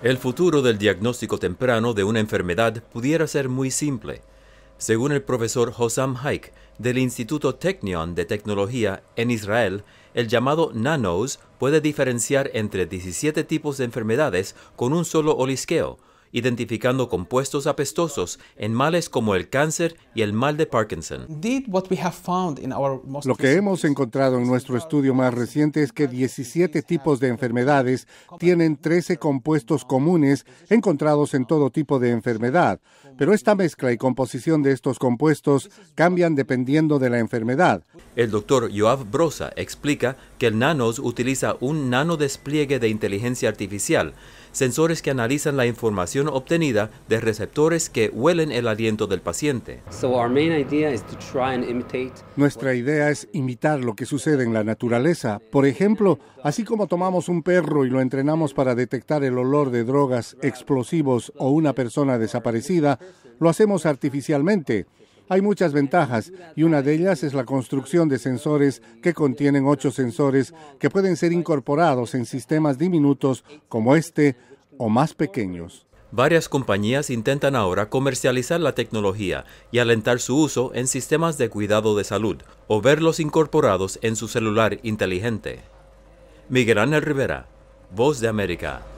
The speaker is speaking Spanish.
El futuro del diagnóstico temprano de una enfermedad pudiera ser muy simple, según el profesor Hosam Haik del Instituto Technion de Tecnología en Israel, el llamado nanos puede diferenciar entre 17 tipos de enfermedades con un solo olisqueo, identificando compuestos apestosos en males como el cáncer y el mal de Parkinson. Lo que hemos encontrado en nuestro estudio más reciente es que 17 tipos de enfermedades tienen 13 compuestos comunes encontrados en todo tipo de enfermedad, pero esta mezcla y composición de estos compuestos cambian dependiendo de la enfermedad. El doctor Joab Brosa explica que el Nanos utiliza un nano despliegue de inteligencia artificial sensores que analizan la información obtenida de receptores que huelen el aliento del paciente. Nuestra idea es imitar lo que sucede en la naturaleza. Por ejemplo, así como tomamos un perro y lo entrenamos para detectar el olor de drogas, explosivos o una persona desaparecida, lo hacemos artificialmente. Hay muchas ventajas y una de ellas es la construcción de sensores que contienen ocho sensores que pueden ser incorporados en sistemas diminutos como este o más pequeños. Varias compañías intentan ahora comercializar la tecnología y alentar su uso en sistemas de cuidado de salud o verlos incorporados en su celular inteligente. Miguel Ángel Rivera, Voz de América.